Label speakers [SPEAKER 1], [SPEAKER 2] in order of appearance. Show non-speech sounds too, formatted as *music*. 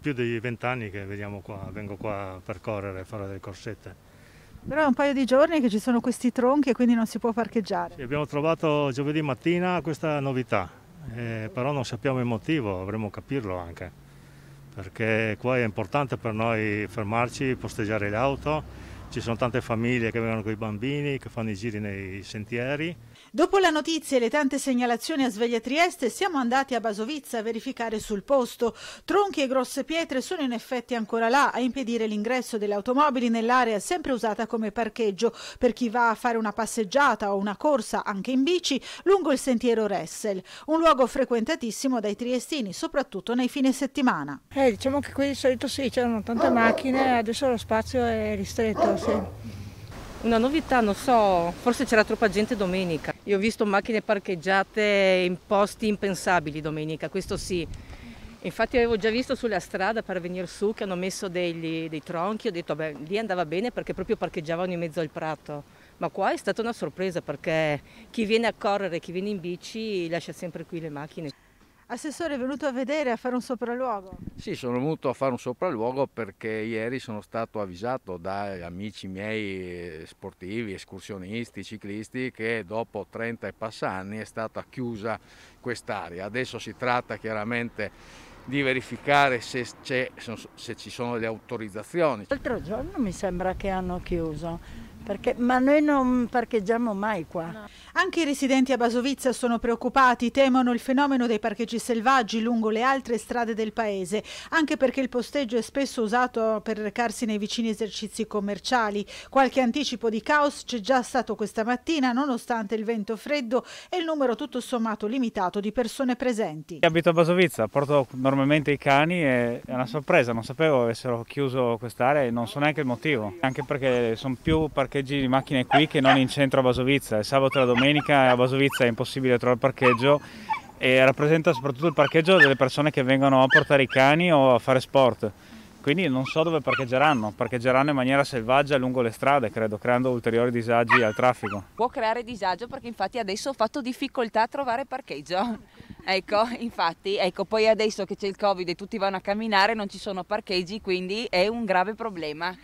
[SPEAKER 1] Più di vent'anni che qua, vengo qua a percorrere, a fare delle corsette.
[SPEAKER 2] Però è un paio di giorni che ci sono questi tronchi e quindi non si può parcheggiare.
[SPEAKER 1] Sì, abbiamo trovato giovedì mattina questa novità, eh, però non sappiamo il motivo, dovremmo capirlo anche, perché qua è importante per noi fermarci, posteggiare le auto ci sono tante famiglie che vengono con i bambini, che fanno i giri nei sentieri.
[SPEAKER 2] Dopo la notizia e le tante segnalazioni a Sveglia Trieste, siamo andati a Basovizza a verificare sul posto. Tronchi e grosse pietre sono in effetti ancora là a impedire l'ingresso delle automobili nell'area sempre usata come parcheggio per chi va a fare una passeggiata o una corsa, anche in bici, lungo il sentiero Ressel, un luogo frequentatissimo dai triestini, soprattutto nei fine settimana. Eh, diciamo che qui di solito sì, c'erano tante macchine, adesso lo spazio è ristretto sì.
[SPEAKER 3] Una novità, non so, forse c'era troppa gente domenica. Io ho visto macchine parcheggiate in posti impensabili domenica, questo sì. Infatti avevo già visto sulla strada per venire su che hanno messo degli, dei tronchi, ho detto beh, lì andava bene perché proprio parcheggiavano in mezzo al prato. Ma qua è stata una sorpresa perché chi viene a correre, chi viene in bici lascia sempre qui le macchine.
[SPEAKER 2] Assessore è venuto a vedere, a fare un sopralluogo?
[SPEAKER 4] Sì, sono venuto a fare un sopralluogo perché ieri sono stato avvisato da amici miei eh, sportivi, escursionisti, ciclisti che dopo 30 e passa anni è stata chiusa quest'area. Adesso si tratta chiaramente di verificare se, se ci sono le autorizzazioni. L'altro
[SPEAKER 2] giorno mi sembra che hanno chiuso perché, ma noi non parcheggiamo mai qua. No. Anche i residenti a Basovizza sono preoccupati, temono il fenomeno dei parcheggi selvaggi lungo le altre strade del paese, anche perché il posteggio è spesso usato per recarsi nei vicini esercizi commerciali. Qualche anticipo di caos c'è già stato questa mattina, nonostante il vento freddo e il numero tutto sommato limitato di persone presenti.
[SPEAKER 5] Abito a Basovizza, porto normalmente i cani e è una sorpresa, non sapevo avessero chiuso quest'area e non so neanche il motivo, anche perché sono più parcheggi parcheggi di macchine qui che non in centro a Basovizza. Il sabato e la domenica a Basovizza è impossibile trovare parcheggio e rappresenta soprattutto il parcheggio delle persone che vengono a portare i cani o a fare sport. Quindi non so dove parcheggeranno, parcheggeranno in maniera selvaggia lungo le strade, credo, creando ulteriori disagi al traffico.
[SPEAKER 3] Può creare disagio perché infatti adesso ho fatto difficoltà a trovare parcheggio. *laughs* Ecco, infatti, ecco, poi adesso che c'è il Covid e tutti vanno a camminare non ci sono parcheggi, quindi è un grave problema.